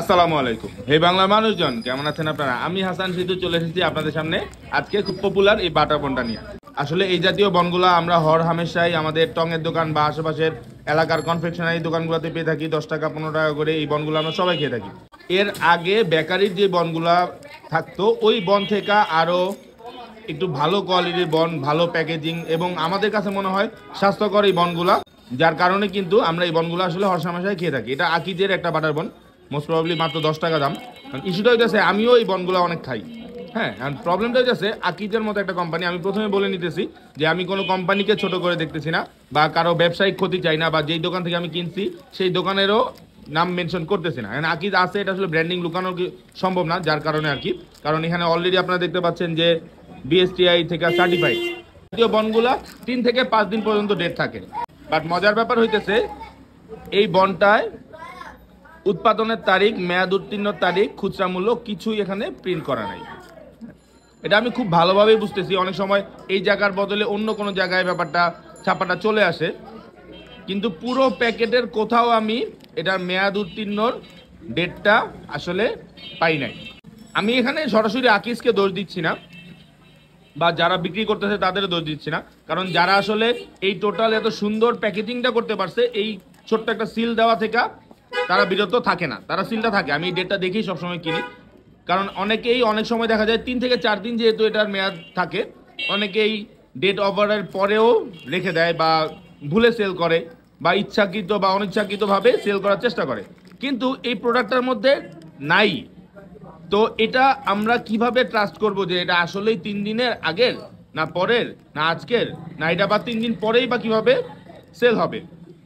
আসসালামু আলাইকুম হে বাংলা মানুষজন কেমন আছেন আপনারা আমি হাসান সিদ্ধু চলে এসেছি আপনাদের সামনে আজকে খুব পপুলার এই বাটা বনটা নিয়ে আসলে এই জাতীয় বনগুলো আমরা হর হামেশাই আমাদের টঙের দোকান বা আশেপাশের এলাকার কনফেকশনারি দোকানগুলোতে পেয়ে থাকি দশ টাকা পনেরো টাকা করে এই বনগুলো আমরা সবাই খেয়ে থাকি এর আগে বেকারির যে বনগুলা থাকতো ওই বন থেকে আরও একটু ভালো কোয়ালিটির বন ভালো প্যাকেজিং এবং আমাদের কাছে মনে হয় স্বাস্থ্যকর এই বনগুলা যার কারণে কিন্তু আমরা এই বনগুলো আসলে হরসামাশায় খেয়ে থাকি এটা আকিজের একটা বাটার বন মোস্ট প্রবলি মাত্র দশ টাকা দাম কারণ ইস্যুটা হইতেছে আমিও এই বনগুলো অনেক খাই হ্যাঁ আর প্রবলেমটা হইতেছে আকিদের মতো একটা কোম্পানি আমি প্রথমে বলে নিতেছি যে আমি কোনো কোম্পানিকে ছোট করে দেখতেছি না বা কারো ব্যবসায়িক ক্ষতি চাই না বা যেই দোকান থেকে আমি কিনছি সেই দোকানেরও নাম মেনশন করতেছি না কারণ আকিজ আছে এটা আসলে ব্র্যান্ডিং লুকানো সম্ভব না যার কারণে আর কি কারণ এখানে অলরেডি আপনারা দেখতে পাচ্ছেন যে বিএসটিআই থেকে সার্টিফাইড দ্বিতীয় বনগুলা তিন থেকে পাঁচ দিন পর্যন্ত ডেট থাকে বাট মজার ব্যাপার হইতেছে এই বনটায় উৎপাদনের তারিখ মেয়াদ উত্তীর্ণ তারিখ খুচরা মূল্য কিছুই এখানে প্রিন্ট করা নাই এটা আমি খুব ভালোভাবেই বুঝতেছি অনেক সময় এই জায়গার বদলে অন্য কোনো জায়গায় ব্যাপারটা ছাপাটা চলে আসে কিন্তু পুরো প্যাকেটের কোথাও আমি এটার মেয়াদ উত্তীর্ণর ডেটটা আসলে পাই নাই আমি এখানে সরাসরি আকিসকে দোষ দিচ্ছি না বা যারা বিক্রি করতেছে তাদের দোষ দিচ্ছি না কারণ যারা আসলে এই টোটাল এত সুন্দর প্যাকেজিংটা করতে পারছে এই ছোট্ট একটা সিল দেওয়া থেকে তারা বিরত থাকে না তারা সিলটা থাকে আমি এই ডেটটা দেখেই সবসময় কিনি কারণ অনেকেই অনেক সময় দেখা যায় তিন থেকে চার দিন যেহেতু এটার মেয়াদ থাকে অনেকেই ডেট অফারের পরেও রেখে দেয় বা ভুলে সেল করে বা ইচ্ছাকৃত বা অনিচ্ছাকৃতভাবে সেল করার চেষ্টা করে কিন্তু এই প্রোডাক্টটার মধ্যে নাই তো এটা আমরা কিভাবে ট্রাস্ট করব যে এটা আসলেই তিন দিনের আগের না পরের না আজকের না এটা বা তিন দিন পরেই বা কিভাবে সেল হবে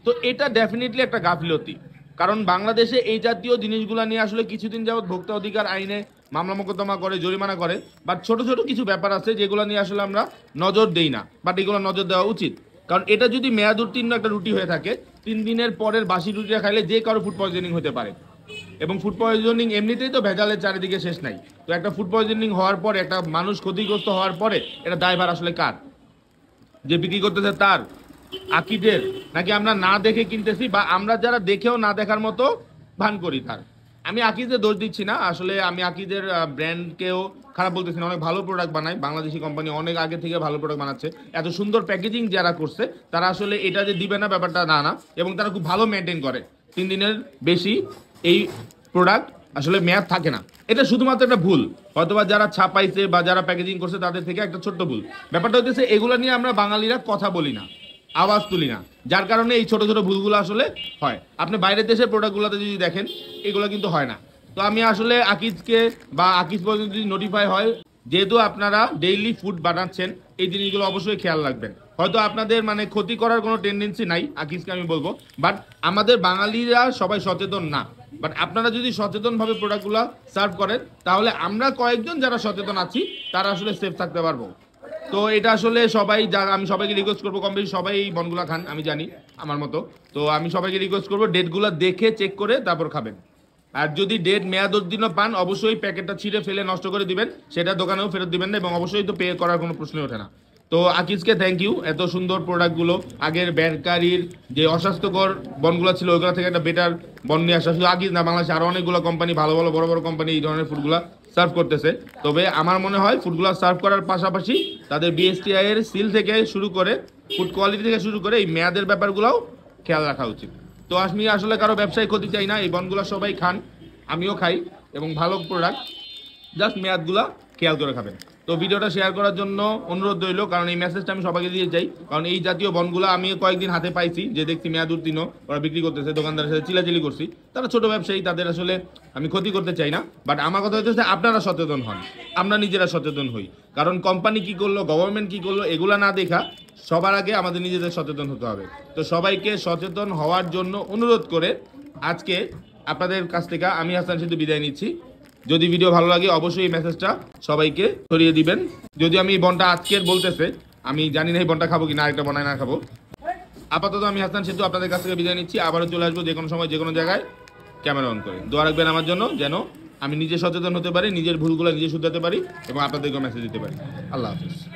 তো এটা ডেফিনেটলি একটা গাফিলতি কারণ বাংলাদেশে এই জাতীয় জিনিসগুলো নিয়ে আসলে কিছুদিন যাবৎ ভোক্তা অধিকার আইনে মামলা মোকদ্দমা করে জরিমানা করে বাট ছোট ছোট কিছু ব্যাপার আছে যেগুলো নিয়ে আসলে আমরা নজর দেই না বাট এগুলো নজর দেওয়া উচিত কারণ এটা যদি মেয়াদ উত্তীর্ণ একটা রুটি হয়ে থাকে তিন দিনের পরের বাসি রুটিটা খাইলে যে কারো ফুড পয়জনিং হতে পারে এবং ফুড পয়জনিং এমনিতেই তো ভেজালের চারিদিকে শেষ নাই তো একটা ফুড পয়জনিং হওয়ার পর একটা মানুষ ক্ষতিগ্রস্ত হওয়ার পরে এটা দায়ভার আসলে কার যে বিক্রি করতেছে তার আকিদের নাকি আমরা না দেখে কিনতেছি বা আমরা যারা দেখেও না দেখার মতো ভান করি তার আমি আকিদের দোষ দিচ্ছি না আসলে আমি আকিজদের ব্র্যান্ডকেও খারাপ বলতেছি না অনেক ভালো প্রোডাক্ট বানায় বাংলাদেশি কোম্পানি অনেক আগে থেকে ভালো প্রোডাক্ট বানাচ্ছে এত সুন্দর প্যাকেজিং যারা করছে তারা আসলে এটা যে দিবে না ব্যাপারটা না না এবং তারা খুব ভালো মেনটেন করে তিন দিনের বেশি এই প্রোডাক্ট আসলে মেয়াদ থাকে না এটা শুধুমাত্র একটা ভুল হয়তোবা যারা ছাপাইছে বা যারা প্যাকেজিং করছে তাদের থেকে একটা ছোট্ট ভুল ব্যাপারটা হচ্ছে এগুলো নিয়ে আমরা বাঙালিরা কথা বলি না আওয়াজ তুলি না যার কারণে এই ছোট ছোট ভুলগুলো আসলে হয় আপনি বাইরের দেশের প্রোডাক্টগুলোতে যদি দেখেন এগুলো কিন্তু হয় না তো আমি আসলে আকিজকে বা আকিজ পর্যন্ত যদি নোটিফাই হয় যেহেতু আপনারা ডেইলি ফুড বানাচ্ছেন এই জিনিসগুলো অবশ্যই খেয়াল রাখবেন হয়তো আপনাদের মানে ক্ষতি করার কোনো টেন্ডেন্সি নাই আকিজকে আমি বলবো বাট আমাদের বাঙালিরা সবাই সচেতন না বাট আপনারা যদি সচেতনভাবে প্রোডাক্টগুলো সার্ভ করেন তাহলে আমরা কয়েকজন যারা সচেতন আছি তারা আসলে সেফ থাকতে পারবো তো এটা আসলে সবাই যা আমি সবাইকে রিকোয়েস্ট করবো কম বেশি সবাই বনগুলা খান আমি জানি আমার মতো তো আমি সবাইকে রিকোয়েস্ট করবো ডেটগুলো দেখে চেক করে তারপর খাবেন আর যদি ডেট মেয়াদ উদ্দিনও পান অবশ্যই প্যাকেটটা ছিঁড়ে ফেলে নষ্ট করে দিবেন সেটা দোকানেও ফেরত দিবেন না এবং অবশ্যই তো পে করার কোনো প্রশ্নই ওঠে না তো আকিজকে থ্যাংক ইউ এত সুন্দর প্রোডাক্টগুলো আগের ব্যাংকারির যে অস্বাস্থ্যকর বনগুলো ছিল ওইগুলো থেকে একটা বেটার বন নিয়ে আসা শুধু আকিজ না বাংলাদেশে আরও অনেকগুলো কোম্পানি ভালো ভালো বড় বড় কোম্পানি এই ধরনের ফুডগুলো সার্ভ করতেছে তবে আমার মনে হয় ফুডগুলো সার্ভ করার পাশাপাশি তাদের বিএসটিআই এর সিল থেকে শুরু করে ফুড কোয়ালিটি থেকে শুরু করে এই মেয়াদের ব্যাপারগুলোও খেয়াল রাখা উচিত তো আমি আসলে কারো ব্যবসায় ক্ষতি চাই না এই বনগুলো সবাই খান আমিও খাই এবং ভালো প্রোডাক্ট জাস্ট মেয়াদগুলো খেয়াল করে খাবেন তো ভিডিওটা শেয়ার করার জন্য অনুরোধ রইল কারণ এই মেসেজটা আমি সবাইকে দিয়ে চাই কারণ এই জাতীয় বনগুলো আমি কয়েকদিন হাতে পাইছি যে দেখছি মেয়াদ উত্তীর্ণ ওরা বিক্রি করতেছে দোকানদারের সাথে চিলাচিলি করছি তারা ছোট ব্যবসায়ী তাদের আসলে আমি ক্ষতি করতে চাই না বাট আমার কথা হচ্ছে আপনারা সচেতন হন আমরা নিজেরা সচেতন হই কারণ কোম্পানি কি করলো গভর্নমেন্ট কি করলো এগুলো না দেখা সবার আগে আমাদের নিজেদের সচেতন হতে হবে তো সবাইকে সচেতন হওয়ার জন্য অনুরোধ করে আজকে আপনাদের কাছ থেকে আমি হাসান সিদ্ধু বিদায় নিচ্ছি যদি ভিডিও ভালো লাগে অবশ্যই এই মেসেজটা সবাইকে ছড়িয়ে দিবেন যদি আমি এই বনটা আজকের বলতেছে আমি জানি না এই বনটা খাবো কি না আরেকটা বনায় না খাবো আপাতত আমি হাসান সেতু আপনাদের কাছ থেকে বিদায় নিচ্ছি আবারও চলে আসবো যে কোনো সময় যে কোনো জায়গায় ক্যামেরা অন করে দোয়া রাখবেন আমার জন্য যেন আমি নিজে সচেতন হতে পারি নিজের ভুলগুলো নিজে শুধাতে পারি এবং আপনাদেরকেও মেসেজ দিতে পারি আল্লাহ হাফিজ